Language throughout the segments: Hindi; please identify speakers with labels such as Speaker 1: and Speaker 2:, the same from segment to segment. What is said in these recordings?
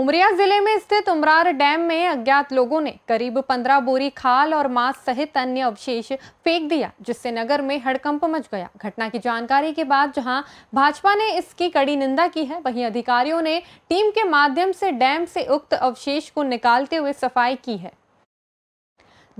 Speaker 1: उमरिया जिले में स्थित उमरार डैम में अज्ञात लोगों ने करीब 15 बोरी खाल और मांस सहित अन्य अवशेष फेंक दिया जिससे नगर में हड़कंप मच गया घटना की जानकारी के बाद जहां भाजपा ने इसकी कड़ी निंदा की है वहीं अधिकारियों ने टीम के माध्यम से डैम से उक्त अवशेष को निकालते हुए सफाई की है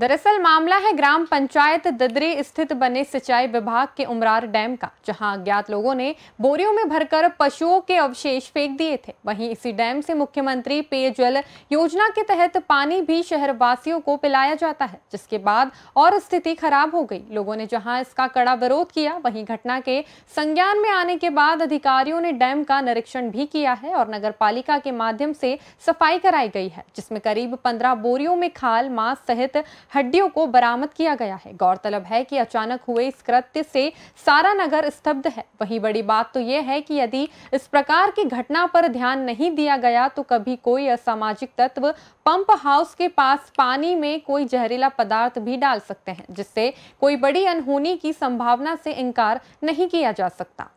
Speaker 1: दरअसल मामला है ग्राम पंचायत ददरी स्थित बने सिंचाई विभाग के उमरार डैम का जहां अज्ञात लोगों ने बोरियों में भरकर पशुओं के अवशेष फेंक दिए थे वहीं इसी डैम से मुख्यमंत्री पेयजल योजना के तहत पानी भी शहरवासियों को पिलाया जाता है जिसके बाद और स्थिति खराब हो गई लोगों ने जहां इसका कड़ा विरोध किया वहीं घटना के संज्ञान में आने के बाद अधिकारियों ने डैम का निरीक्षण भी किया है और नगर के माध्यम से सफाई कराई गई है जिसमें करीब पंद्रह बोरियों में खाल मांस सहित हड्डियों को बरामद किया गया है गौरतलब है कि अचानक हुए इस कृत्य से सारा नगर स्तब्ध है वही बड़ी बात तो यह है कि यदि इस प्रकार की घटना पर ध्यान नहीं दिया गया तो कभी कोई असामाजिक तत्व पंप हाउस के पास पानी में कोई जहरीला पदार्थ भी डाल सकते हैं जिससे कोई बड़ी अनहोनी की संभावना से इनकार नहीं किया जा सकता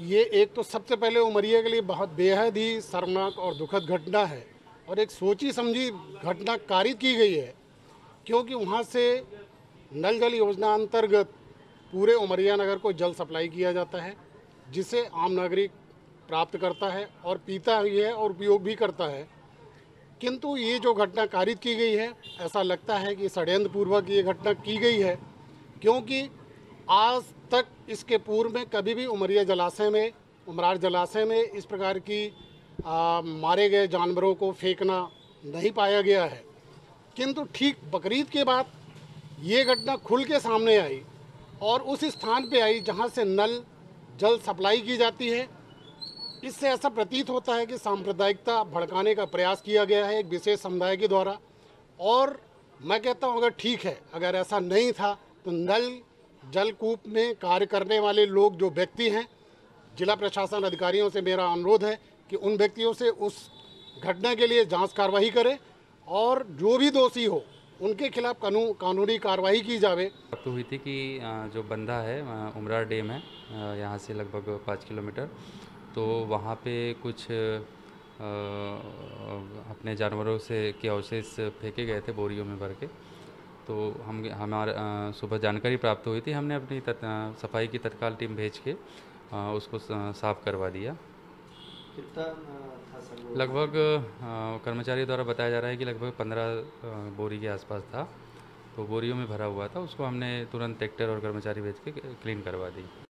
Speaker 2: ये एक तो सबसे पहले उमरिया के लिए बहुत बेहद ही शर्मनाक और दुखद घटना है और एक सोची समझी घटना कारित की गई है क्योंकि वहाँ से नल जल योजना अंतर्गत पूरे उमरिया नगर को जल सप्लाई किया जाता है जिसे आम नागरिक प्राप्त करता है और पीता भी है और उपयोग भी करता है किंतु ये जो घटना कारित की गई है ऐसा लगता है कि षड्यंत्र पूर्वक ये घटना की गई है क्योंकि आज तक इसके पूर्व में कभी भी उमरिया जलाशय में उमरार जलाशय में इस प्रकार की आ, मारे गए जानवरों को फेंकना नहीं पाया गया है किंतु ठीक बकरीद के बाद ये घटना खुल के सामने आई और उस स्थान पे आई जहाँ से नल जल सप्लाई की जाती है इससे ऐसा प्रतीत होता है कि सांप्रदायिकता भड़काने का प्रयास किया गया है एक विशेष समुदाय के द्वारा और मैं कहता हूँ अगर ठीक है अगर ऐसा नहीं था तो नल जलकूप में कार्य करने वाले लोग जो व्यक्ति हैं जिला प्रशासन अधिकारियों से मेरा अनुरोध है कि उन व्यक्तियों से उस घटना के लिए जांच कार्रवाई करें और जो भी दोषी हो उनके खिलाफ कानू कानूनी कार्रवाई की जावे
Speaker 3: प्राप्त तो हुई थी कि जो बंदा है उमरा डेम है यहाँ से लगभग पाँच किलोमीटर तो वहाँ पे कुछ अपने जानवरों से के अवशेष फेंके गए थे बोरियों में भर के तो हम हमारे सुबह जानकारी प्राप्त हुई थी हमने अपनी तत, सफाई की तत्काल टीम भेज के उसको साफ़ करवा दिया लगभग कर्मचारी द्वारा बताया जा रहा है कि लगभग पंद्रह बोरी के आसपास था तो बोरियों में भरा हुआ था उसको हमने तुरंत ट्रैक्टर और कर्मचारी भेज के क्लीन करवा दी